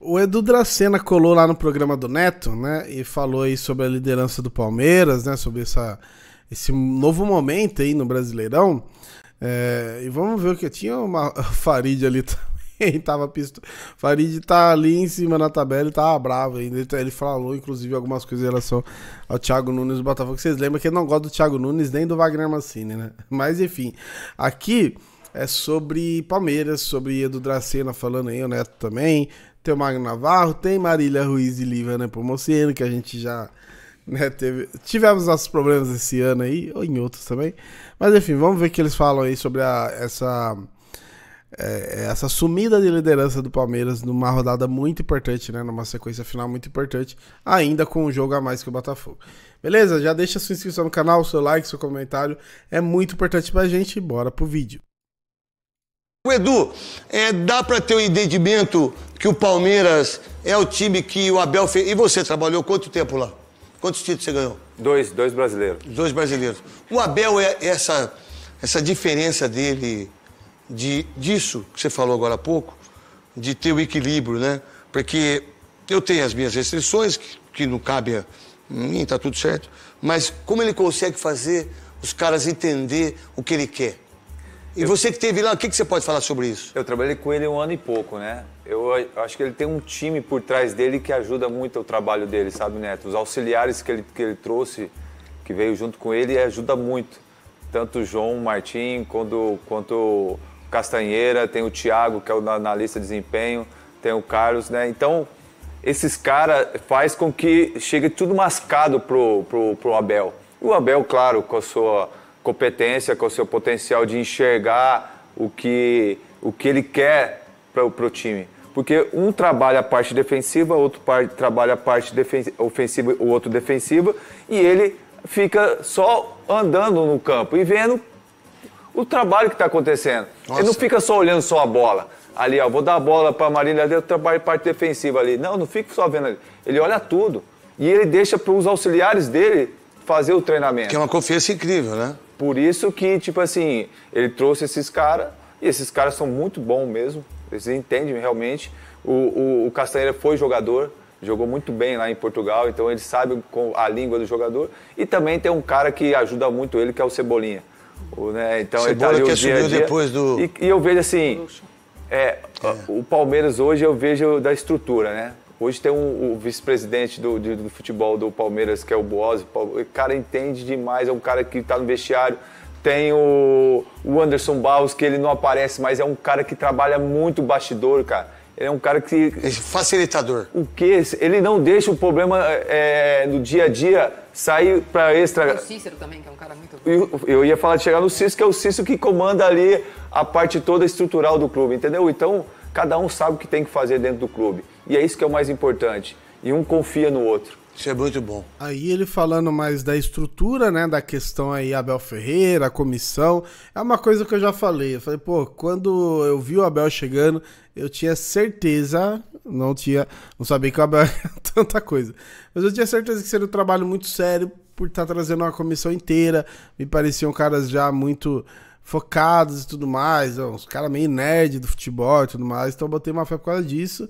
O Edu Dracena colou lá no programa do Neto, né? E falou aí sobre a liderança do Palmeiras, né? Sobre essa, esse novo momento aí no Brasileirão. É, e vamos ver o que tinha uma Farid ali também, tava pisto. Farid tá ali em cima na tabela e tava tá bravo ainda. Ele, tá, ele falou, inclusive, algumas coisas em relação ao Thiago Nunes do Botafogo. Vocês lembram que ele não gosta do Thiago Nunes nem do Wagner Mancini, né? Mas enfim, aqui é sobre Palmeiras, sobre Edu Dracena falando aí, o Neto também, tem o Magno Navarro, tem Marília Ruiz e né, Pomoceno, que a gente já né, teve, tivemos nossos problemas esse ano aí, ou em outros também. Mas enfim, vamos ver o que eles falam aí sobre a, essa, é, é, essa sumida de liderança do Palmeiras numa rodada muito importante, né? Numa sequência final muito importante, ainda com um jogo a mais que o Botafogo. Beleza? Já deixa sua inscrição no canal, seu like, seu comentário. É muito importante pra gente. Bora pro vídeo. O Edu, é, dá para ter o um entendimento que o Palmeiras é o time que o Abel fez. E você trabalhou quanto tempo lá? Quantos títulos você ganhou? Dois, dois brasileiros. Dois brasileiros. O Abel é essa, essa diferença dele, de, disso que você falou agora há pouco, de ter o equilíbrio, né? Porque eu tenho as minhas restrições, que, que não cabe a mim, tá tudo certo, mas como ele consegue fazer os caras entender o que ele quer? E eu... você que teve lá, o que, que você pode falar sobre isso? Eu trabalhei com ele um ano e pouco, né? Eu acho que ele tem um time por trás dele que ajuda muito o trabalho dele, sabe, Neto? Os auxiliares que ele, que ele trouxe, que veio junto com ele, ajuda muito. Tanto o João Martim quanto, quanto o Castanheira, tem o Thiago, que é o analista de desempenho, tem o Carlos, né? Então, esses caras faz com que chegue tudo mascado pro, pro, pro Abel. E o Abel, claro, com a sua competência, com o seu potencial de enxergar o que, o que ele quer para o time. Porque um trabalha a parte defensiva, outro par, trabalha a parte ofensiva, o outro defensiva, e ele fica só andando no campo e vendo o trabalho que está acontecendo. Nossa. Ele não fica só olhando só a bola. Ali, ó, vou dar a bola para a Marília, eu trabalho parte defensiva ali. Não, não fica só vendo ali. Ele olha tudo. E ele deixa para os auxiliares dele fazer o treinamento. Que é uma confiança incrível, né? Por isso que, tipo assim, ele trouxe esses caras, e esses caras são muito bons mesmo, eles entendem realmente. O, o, o Castanheira foi jogador, jogou muito bem lá em Portugal, então ele sabe a língua do jogador. E também tem um cara que ajuda muito ele, que é o Cebolinha. O, né, então Cebola ele tá que dia subiu dia, depois do... E, e, eu vejo assim, é, é. o Palmeiras hoje eu vejo da estrutura, né? Hoje tem um, o vice-presidente do, do, futebol do Palmeiras, que é o Boazzi. O cara entende demais, é um cara que está no vestiário. Tem o, o Anderson Barros, que ele não aparece, mas é um cara que trabalha muito bastidor, cara. Ele é um cara que. É facilitador. O quê? Ele não deixa o problema é, no dia a dia sair para extra. Tem o Cícero também, que é um cara muito. Eu, eu ia falar de chegar no Cícero, que é o Cícero que comanda ali a parte toda estrutural do clube, entendeu? Então. Cada um sabe o que tem que fazer dentro do clube. E é isso que é o mais importante. E um confia no outro. Isso é muito bom. Aí ele falando mais da estrutura, né? Da questão aí, Abel Ferreira, a comissão. É uma coisa que eu já falei. Eu falei, pô, quando eu vi o Abel chegando, eu tinha certeza. Não tinha. Não sabia que o Abel era tanta coisa. Mas eu tinha certeza que seria um trabalho muito sério por estar trazendo uma comissão inteira. Me pareciam caras já muito focados e tudo mais, é, uns caras meio nerd do futebol e tudo mais, então eu botei uma fé por causa disso.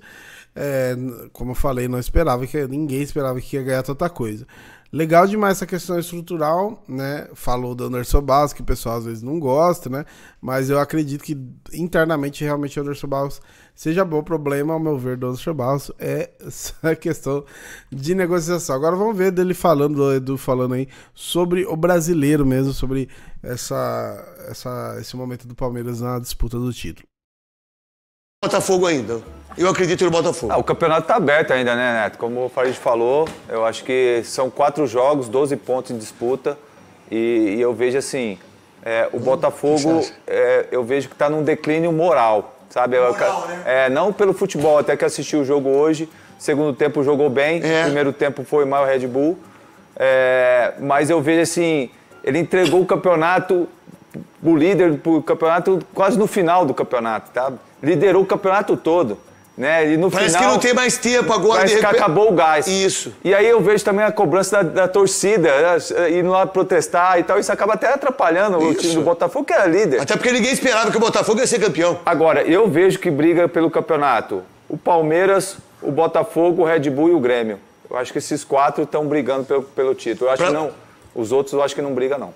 É, como eu falei, não esperava que ninguém esperava que ia ganhar tanta coisa. Legal demais essa questão estrutural, né? Falou do Anderson Barros, que o pessoal às vezes não gosta, né? Mas eu acredito que internamente realmente o Anderson Barros seja bom. O problema, ao meu ver, do Anderson Barros é essa questão de negociação. Agora vamos ver dele falando, do Edu falando aí, sobre o brasileiro mesmo, sobre essa, essa, esse momento do Palmeiras na disputa do título. Botafogo ainda. Eu acredito no Botafogo. Ah, o campeonato está aberto ainda, né, Neto? Como o Farid falou, eu acho que são quatro jogos, 12 pontos em disputa. E, e eu vejo assim, é, o hum, Botafogo, é, eu vejo que está num declínio moral, sabe? Moral, né? é, não pelo futebol, até que assisti o jogo hoje. Segundo tempo jogou bem, é. primeiro tempo foi mal o Red Bull. É, mas eu vejo assim, ele entregou o campeonato, o líder do campeonato, quase no final do campeonato, tá? liderou o campeonato todo. Né? E no Parece final, que não tem mais tempo agora. Parece de que rep... acabou o gás. Isso. E aí eu vejo também a cobrança da, da torcida, né? indo lá protestar e tal. Isso acaba até atrapalhando isso. o time do Botafogo, que era é líder. Até porque ninguém esperava que o Botafogo ia ser campeão. Agora, eu vejo que briga pelo campeonato o Palmeiras, o Botafogo, o Red Bull e o Grêmio. Eu acho que esses quatro estão brigando pelo, pelo título. Eu acho pra... que não. Os outros eu acho que não briga, não.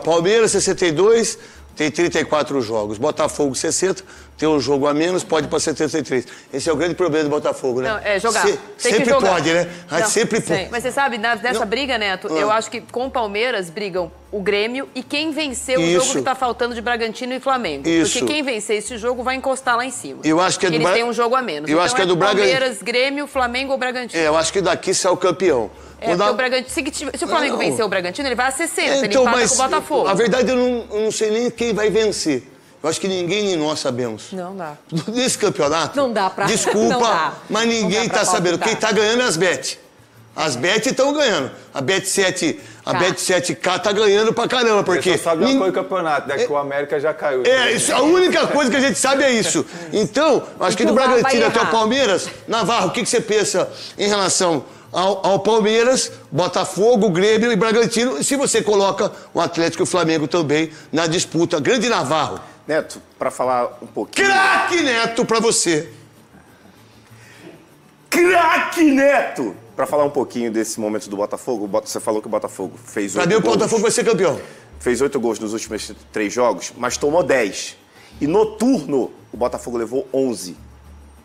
Palmeiras, 62, tem 34 jogos. Botafogo, 60 tem um jogo a menos, pode para 73. Esse é o grande problema do Botafogo, né? Não, é jogar. Se, sempre jogar. pode, né? Ah, não, sempre pode. Mas você sabe, na, nessa Não. briga, Neto, ah. eu acho que com o Palmeiras brigam o Grêmio e quem vencer o jogo que está faltando de Bragantino e Flamengo. Isso. Porque quem vencer esse jogo vai encostar lá em cima. Eu acho que é do Ele Bra... tem um jogo a menos. Eu então acho que é, é do Palmeiras, Grêmio, Flamengo ou Bragantino. É, eu acho que daqui sai é o campeão. É, o Bragantino, se, se, o Flamengo não. vencer o Bragantino, ele vai a 60, é, então, ele empata mas, com o Botafogo. A verdade, é eu não, eu não sei nem quem vai vencer. Eu acho que ninguém nem nós sabemos. Não dá. Nesse campeonato. Não dá pra Desculpa, não dá. mas ninguém está sabendo. Quem está ganhando é as Bet. As Bet estão ganhando. A Bet 7. A tá. Bet7K tá ganhando pra caramba, porque... Só sabe uma coisa é o campeonato, né? É... Que o América já caiu. É, isso, a única coisa que a gente sabe é isso. Então, acho que do então Bragantino até o Palmeiras... Navarro, o que, que você pensa em relação ao, ao, Palmeiras, Botafogo, Grêmio e Bragantino, se você coloca o Atlético e o Flamengo também na disputa. Grande Navarro. Neto, para falar um pouquinho. Craque Neto para você! Craque Neto! Para falar um pouquinho desse momento do Botafogo, você falou que o Botafogo fez oito gols. Cadê o Botafogo vai ser campeão? Fez oito gols nos últimos três jogos, mas tomou dez. E noturno, o Botafogo levou onze.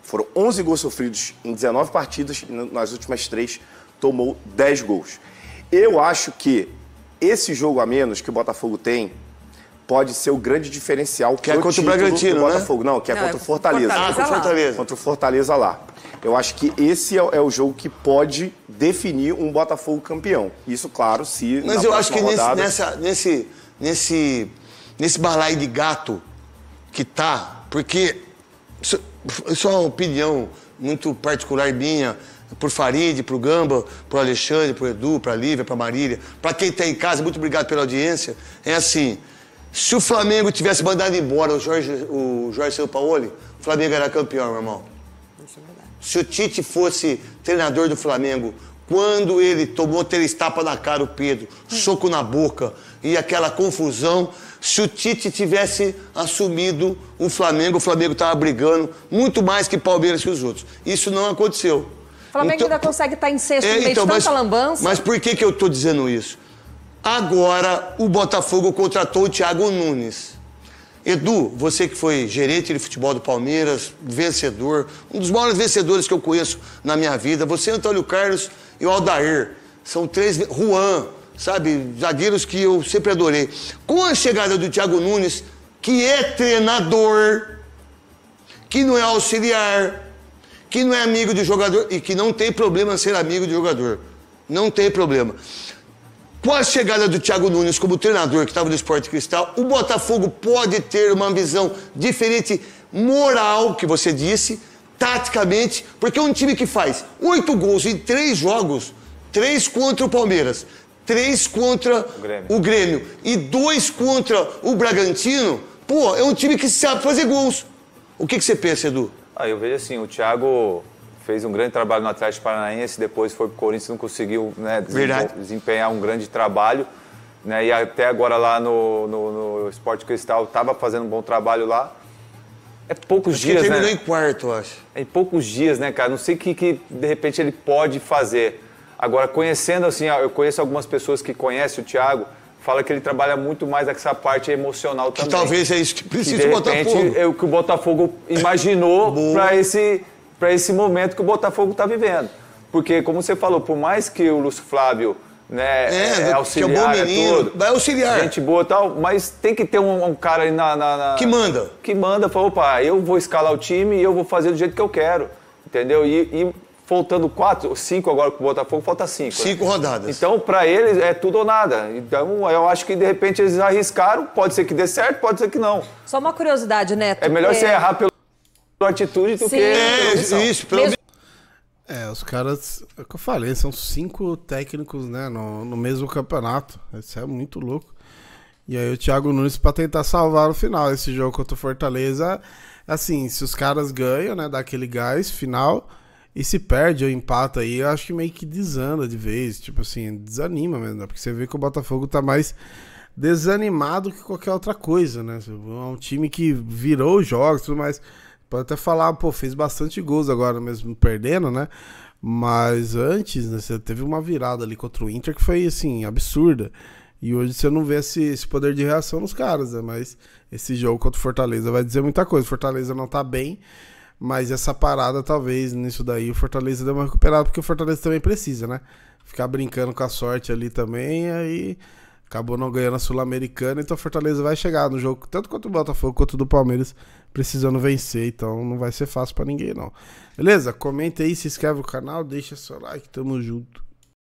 Foram onze gols sofridos em 19 partidas e nas últimas três tomou dez gols. Eu acho que esse jogo a menos que o Botafogo tem pode ser o grande diferencial que é contra o Bragantino, né? Botafogo. Né? Não, que é Não, é contra o Fortaleza. Fortaleza. Ah, contra o Fortaleza. Contra o Fortaleza lá. Eu acho que esse é, é, o jogo que pode definir um Botafogo campeão. Isso, claro, se. Mas eu acho que rodada... nesse, nessa, nesse, nesse, nesse barlai de gato que tá, porque isso, isso é uma opinião muito particular minha, por Farid, pro Gamba, pro Alexandre, pro Edu, pra Lívia, pra Marília, pra quem tá em casa, muito obrigado pela audiência. É assim, se o Flamengo tivesse mandado embora o Jorge, o Jorge Sampaoli, o Flamengo era campeão, meu irmão. Isso é verdade. Se o Tite fosse treinador do Flamengo, quando ele tomou três tapas na cara o Pedro, hum. soco na boca e aquela confusão, se o Tite tivesse assumido o Flamengo, o Flamengo estava brigando muito mais que Palmeiras que os outros. Isso não aconteceu. O Flamengo então, ainda consegue estar tá em sexto é, no meio então, de tanta mas, lambança. Mas por que, que eu estou dizendo isso? Agora o Botafogo contratou o Thiago Nunes. Edu, você que foi gerente de futebol do Palmeiras, vencedor, um dos maiores vencedores que eu conheço na minha vida, você, Antônio Carlos e o Aldair, são três. Juan, sabe, zagueiros que eu sempre adorei. Com a chegada do Thiago Nunes, que é treinador, que não é auxiliar, que não é amigo de jogador e que não tem problema ser amigo de jogador. Não tem problema. Com a chegada do Thiago Nunes como treinador que estava no Esporte Cristal, o Botafogo pode ter uma visão diferente moral, que você disse, taticamente, porque é um time que faz oito gols em três jogos, três contra o Palmeiras, três contra o Grêmio. o Grêmio, e dois contra o Bragantino, pô, é um time que sabe fazer gols. O que, que você pensa, Edu? Ah, eu vejo assim, o Thiago fez um grande trabalho no Atlético Paranaense, depois foi para o Corinthians, não conseguiu né, desempenhar um grande trabalho. Né, e até agora lá no, no, no Esporte Cristal estava fazendo um bom trabalho lá. É poucos acho dias, que terminou né? terminou em quarto, acho. É em poucos dias, né, cara? Não sei o que, que, de repente ele pode fazer. Agora, conhecendo assim, eu conheço algumas pessoas que conhecem o Thiago, fala que ele trabalha muito mais essa parte emocional também. Que talvez é isso que precisa o Botafogo. É o que o Botafogo imaginou para esse para esse momento que o Botafogo está vivendo. Porque, como você falou, por mais que o Lúcio Flávio né, é, é, é auxiliar, é, menino, é tudo. Vai auxiliar. Gente boa e tal, mas tem que ter um, um cara aí na, na, na, Que manda. Que manda, fala, opa, eu vou escalar o time e eu vou fazer do jeito que eu quero, entendeu? E, e faltando quatro, cinco agora com o Botafogo, falta cinco. Né? Cinco né? rodadas. Então, para eles, é tudo ou nada. Então, eu acho que, de repente, eles arriscaram, pode ser que dê certo, pode ser que não. Só uma curiosidade, Neto. É melhor é... você errar pelo atitude do Sim. que. É, isso, pelo menos. É, os caras, é o que eu falei, são cinco técnicos, né, no, no mesmo campeonato. Isso é muito louco. E aí o Thiago Nunes para tentar salvar o final. Esse jogo contra o Fortaleza, assim, se os caras ganham, né, dá aquele gás final e se perde ou empata aí, eu acho que meio que desanda de vez, tipo assim, desanima mesmo, né? porque você vê que o Botafogo tá mais desanimado que qualquer outra coisa, né? Tipo, é um time que virou jogos e tudo mais. Pode até falar, pô, fez bastante gols agora mesmo perdendo, né? Mas antes, né, você teve uma virada ali contra o Inter que foi, assim, absurda. E hoje você não vê esse, esse poder de reação nos caras, né? Mas esse jogo contra o Fortaleza vai dizer muita coisa. Fortaleza não tá bem, mas essa parada, talvez, nisso daí, o Fortaleza deu uma recuperada, porque o Fortaleza também precisa, né? Ficar brincando com a sorte ali também, aí acabou não ganhando a Sul-Americana, então Fortaleza vai chegar no jogo, tanto quanto o Botafogo quanto do Palmeiras, precisando vencer, então não vai ser fácil para ninguém não. Beleza? Comenta aí, se inscreve no canal, deixa seu like, tamo junto.